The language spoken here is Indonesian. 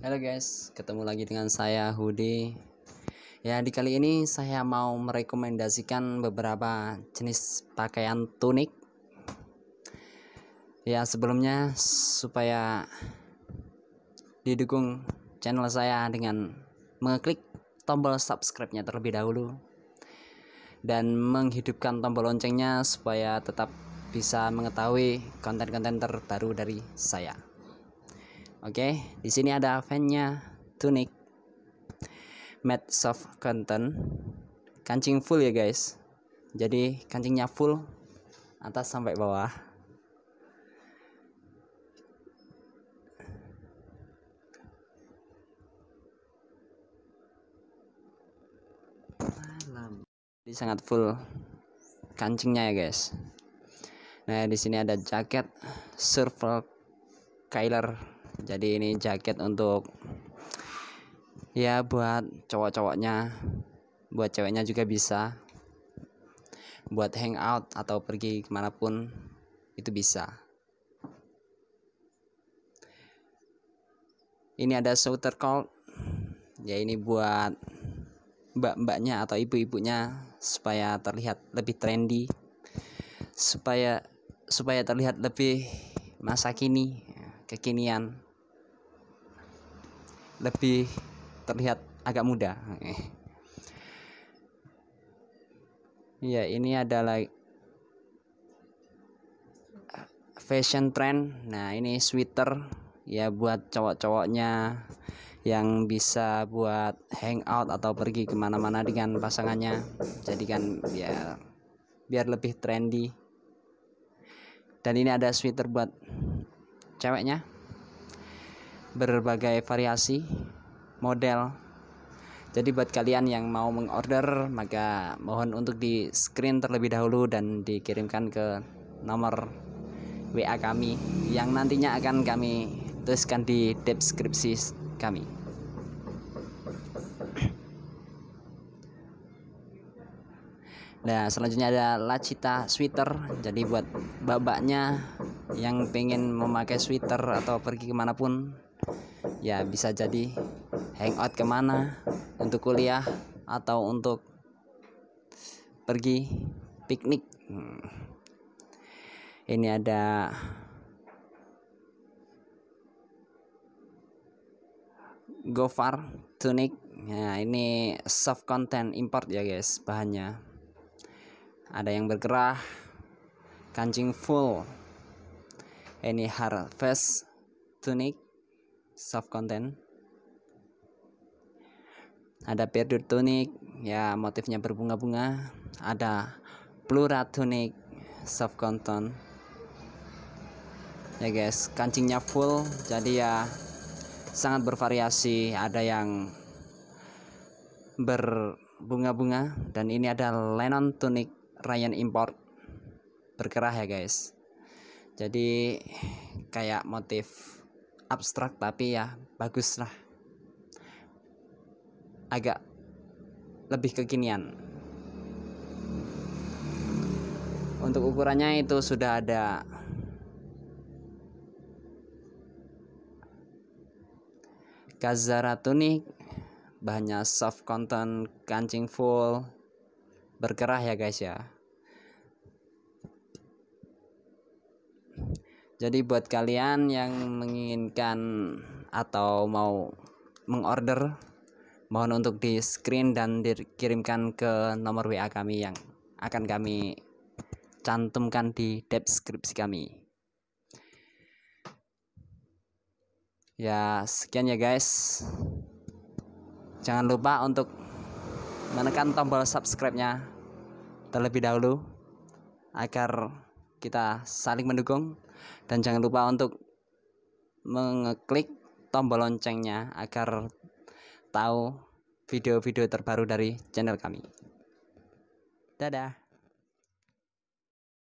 Halo guys, ketemu lagi dengan saya Hudi. Ya, di kali ini saya mau merekomendasikan beberapa jenis pakaian tunik. Ya, sebelumnya supaya didukung channel saya dengan mengeklik tombol subscribe-nya terlebih dahulu dan menghidupkan tombol loncengnya supaya tetap bisa mengetahui konten-konten terbaru dari saya. Oke, okay? di sini ada fan-nya tunic matte soft cotton kancing full ya guys. Jadi kancingnya full atas sampai bawah. Jadi sangat full kancingnya ya guys. Nah, di sini ada jaket Surfer Kyler jadi ini jaket untuk ya buat cowok-cowoknya buat ceweknya juga bisa buat hangout atau pergi kemanapun itu bisa ini ada shoulder coat ya ini buat mbak-mbaknya atau ibu-ibunya supaya terlihat lebih trendy supaya supaya terlihat lebih masa kini kekinian lebih terlihat agak muda eh. ya ini adalah fashion trend nah ini sweater ya buat cowok-cowoknya yang bisa buat hangout atau pergi kemana-mana dengan pasangannya jadikan biar ya, biar lebih trendy dan ini ada sweater buat ceweknya berbagai variasi model jadi buat kalian yang mau mengorder maka mohon untuk di screen terlebih dahulu dan dikirimkan ke nomor WA kami yang nantinya akan kami tuliskan di deskripsi kami. Nah, selanjutnya ada Lacita sweater. Jadi buat babaknya yang pengen memakai sweater atau pergi kemanapun ya bisa jadi hangout kemana untuk kuliah atau untuk pergi piknik hmm. ini ada Gofar tunik nah ya, ini soft content import ya guys bahannya ada yang bergerak kancing full ini harvest tunik soft content ada tunik ya motifnya berbunga-bunga ada tunik soft content ya guys kancingnya full jadi ya sangat bervariasi ada yang berbunga-bunga dan ini ada lenon tunik Ryan import berkerah ya guys jadi kayak motif abstrak tapi ya bagus lah agak lebih kekinian untuk ukurannya itu sudah ada Kazara tunik bahannya soft content kancing full berkerah ya guys ya jadi buat kalian yang menginginkan atau mau mengorder mohon untuk di screen dan dikirimkan ke nomor WA kami yang akan kami cantumkan di deskripsi kami ya sekian ya guys jangan lupa untuk menekan tombol subscribe nya terlebih dahulu agar kita saling mendukung dan jangan lupa untuk mengeklik tombol loncengnya agar tahu video-video terbaru dari channel kami. Dadah.